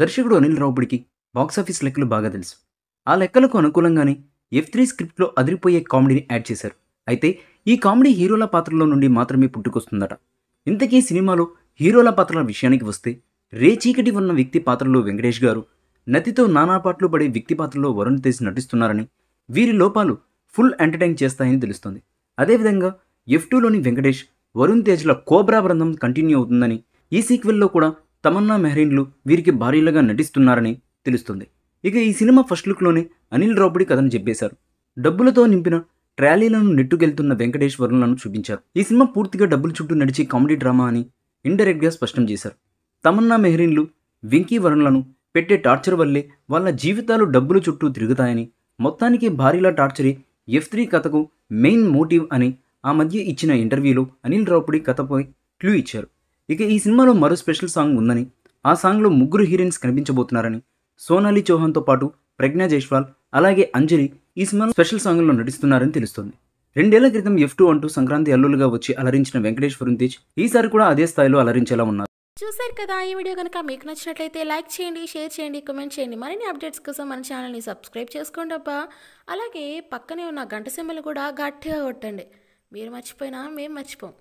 దర్శకుడు అనిల్ రావుడికి బాక్సాఫీస్ లెక్కలు బాగా తెలుసు ఆ లెక్కలకు అనుకూలంగానే ఎఫ్ త్రీ స్క్రిప్ట్లో అదిరిపోయే కామెడీని యాడ్ చేశారు అయితే ఈ కామెడీ హీరోల పాత్రలో నుండి మాత్రమే పుట్టుకొస్తుందట ఇంతకీ సినిమాలో హీరోల పాత్రల విషయానికి వస్తే రే చీకటి ఉన్న వ్యక్తి పాత్రలో వెంకటేష్ గారు నతితో నానా పాటలు పడే వ్యక్తి పాత్రలో వరుణ్ తేజ్ నటిస్తున్నారని వీరి లోపాలు ఫుల్ ఎంటర్టైన్ చేస్తాయని తెలుస్తుంది అదేవిధంగా ఎఫ్ టూలోని వెంకటేష్ వరుణ్ తేజ్ల కోబ్రా బృందం కంటిన్యూ అవుతుందని ఈ సీక్వెల్లో కూడా తమన్నా మెహరీన్లు వీరికి భార్యలుగా నటిస్తున్నారని తెలుస్తుంది ఇక ఈ సినిమా ఫస్ట్ లుక్లోనే అనిల్ రావుడి కథను చెప్పేశారు డబ్బులతో నింపిన ట్రాలీలను నెట్టుకెళ్తున్న వెంకటేశ్వరులను చూపించారు ఈ సినిమా పూర్తిగా డబ్బుల చుట్టూ నడిచే కామెడీ డ్రామా అని ఇండైరెక్ట్గా స్పష్టం చేశారు తమన్నా మెహరీన్లు వెంకీ వరుణ్లను పెట్టే టార్చర్ వల్లే వాళ్ళ జీవితాలు డబ్బుల చుట్టూ తిరుగుతాయని మొత్తానికి భారీలా టార్చరే ఎఫ్ త్రీ కథకు మెయిన్ మోటివ్ అని ఆ మధ్య ఇచ్చిన ఇంటర్వ్యూలో అనిల్ రావుడి కథపై క్లూ ఇచ్చారు ఇక ఈ సినిమాలో మరో స్పెషల్ సాంగ్ ఉందని ఆ సాంగ్లో ముగ్గురు హీరోయిన్స్ కనిపించబోతున్నారని సోనాలి చౌహాన్తో పాటు ప్రజ్ఞా జైష్వాల్ అలాగే అంజలి ఈ సినిమాలో స్పెషల్ సాంగ్లో నటిస్తున్నారని తెలుస్తుంది రెండేళ్ల క్రితం ఎఫ్ టూ అంటూ సంక్రాంతి అల్లులుగా వచ్చి అలరించిన వెంకటేష్ వరుణ్ ఈసారి కూడా అదే స్థాయిలో అలరించేలా ఉన్నారు చూసారు కదా ఈ వీడియో కనుక మీకు నచ్చినట్లయితే లైక్ చేయండి షేర్ చేయండి కమెంట్ చేయండి మరిన్ని అప్డేట్స్ కోసం మన ఛానల్ని సబ్స్క్రైబ్ చేసుకోండి అబ్బా అలాగే పక్కనే ఉన్న గంట సెమ్మలు కూడా గట్టిగా కొట్టండి మీరు మర్చిపోయినా మేము మర్చిపోం